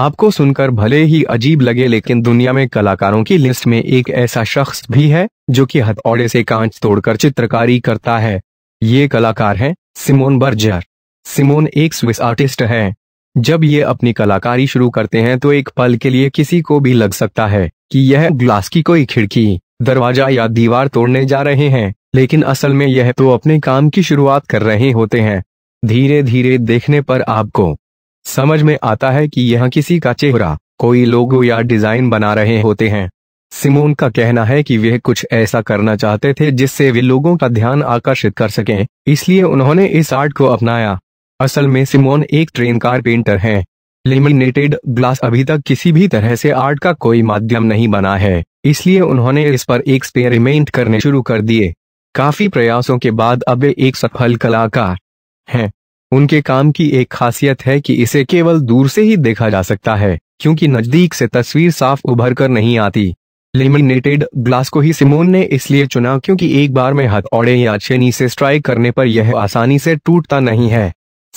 आपको सुनकर भले ही अजीब लगे लेकिन दुनिया में कलाकारों की लिस्ट में एक ऐसा शख्स भी है जो कि हथौड़े से कांच तोड़कर चित्रकारी करता है ये कलाकार हैं सिमोन बर्जर सिमोन एक स्विस आर्टिस्ट है जब ये अपनी कलाकारी शुरू करते हैं तो एक पल के लिए किसी को भी लग सकता है कि यह ग्लास की कोई खिड़की दरवाजा या दीवार तोड़ने जा रहे हैं लेकिन असल में यह तो अपने काम की शुरुआत कर रहे होते हैं धीरे धीरे देखने पर आपको समझ में आता है कि यह किसी का चेहरा कोई लोगो या डिजाइन बना रहे होते हैं सिमोन का कहना है कि वे कुछ ऐसा करना चाहते थे जिससे वे लोगों का ध्यान आकर्षित कर सकें इसलिए उन्होंने इस आर्ट को अपनाया असल में सिमोन एक ट्रेन कार पेंटर हैं लिमिनेटेड ग्लास अभी तक किसी भी तरह से आर्ट का कोई माध्यम नहीं बना है इसलिए उन्होंने इस पर एक्सपेरिमेंट करने शुरू कर दिए काफी प्रयासों के बाद अब वे एक सफल कलाकार हैं उनके काम की एक खासियत है कि इसे केवल दूर से ही देखा जा सकता है क्योंकि नजदीक से तस्वीर साफ उभर कर नहीं आती लिमिनेटेड ग्लास को ही सिमोन ने इसलिए चुना क्योंकि एक बार में हथौड़े या छेनी से स्ट्राइक करने पर यह आसानी से टूटता नहीं है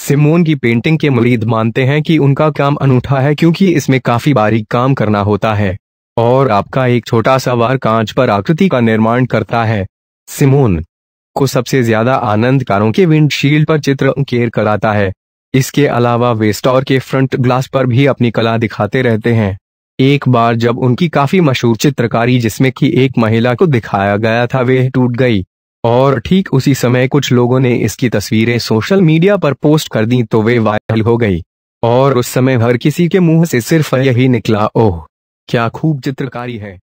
सिमोन की पेंटिंग के मुरीद मानते हैं कि उनका काम अनूठा है क्योंकि इसमें काफी बारीक काम करना होता है और आपका एक छोटा सा वार कांच पर आकृति का निर्माण करता है सिमोन को सबसे ज्यादा आनंद कारों के विंडशील्ड पर चित्र अंकेर कराता है इसके अलावा वे स्टोर के फ्रंट ग्लास पर भी अपनी कला दिखाते रहते हैं एक बार जब उनकी काफी मशहूर चित्रकारी जिसमें कि एक महिला को दिखाया गया था वे टूट गई और ठीक उसी समय कुछ लोगों ने इसकी तस्वीरें सोशल मीडिया पर पोस्ट कर दी तो वे वायरल हो गई और उस समय हर किसी के मुंह से सिर्फ यही निकला ओह क्या खूब चित्रकारी है